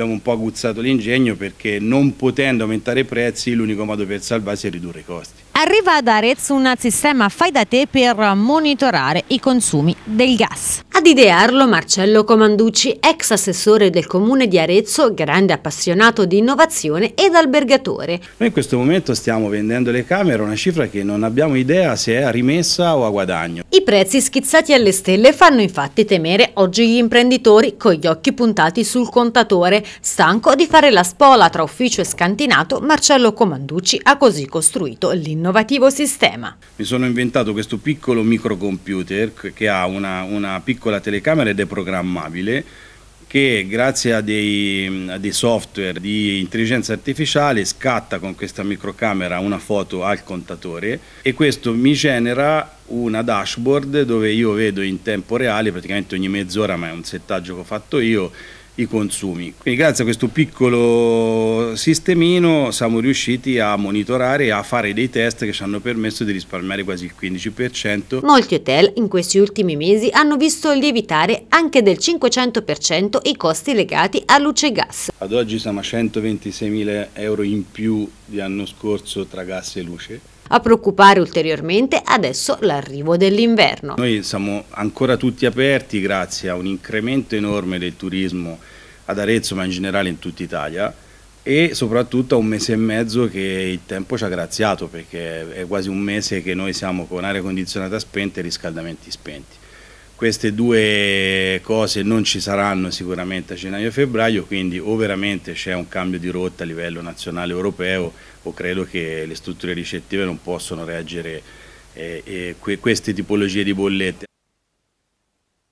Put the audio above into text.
abbiamo un po' aguzzato l'ingegno perché non potendo aumentare i prezzi l'unico modo per salvarsi è ridurre i costi. Arriva ad Arezzo un sistema fai da te per monitorare i consumi del gas. Ad idearlo Marcello Comanducci, ex assessore del comune di Arezzo, grande appassionato di innovazione ed albergatore. Noi in questo momento stiamo vendendo le camere a una cifra che non abbiamo idea se è a rimessa o a guadagno. I prezzi schizzati alle stelle fanno infatti temere oggi gli imprenditori con gli occhi puntati sul contatore. Stanco di fare la spola tra ufficio e scantinato, Marcello Comanducci ha così costruito l'innovazione innovativo sistema. Mi sono inventato questo piccolo microcomputer che ha una, una piccola telecamera ed è programmabile che grazie a dei, a dei, software di intelligenza artificiale scatta con questa microcamera una foto al contatore e questo mi genera una dashboard dove io vedo in tempo reale, praticamente ogni mezz'ora, ma è un settaggio che ho fatto io, i consumi. Quindi grazie a questo piccolo sistemino siamo riusciti a monitorare e a fare dei test che ci hanno permesso di risparmiare quasi il 15%. Molti hotel in questi ultimi mesi hanno visto lievitare anche del 500% i costi legati a luce e gas. Ad oggi siamo a 126.000 euro in più di anno scorso tra gas e luce a preoccupare ulteriormente adesso l'arrivo dell'inverno. Noi siamo ancora tutti aperti grazie a un incremento enorme del turismo ad Arezzo ma in generale in tutta Italia e soprattutto a un mese e mezzo che il tempo ci ha graziato perché è quasi un mese che noi siamo con aria condizionata spenta e riscaldamenti spenti queste due cose non ci saranno sicuramente a gennaio e febbraio, quindi o veramente c'è un cambio di rotta a livello nazionale europeo o credo che le strutture ricettive non possono reagire eh, eh, queste tipologie di bollette.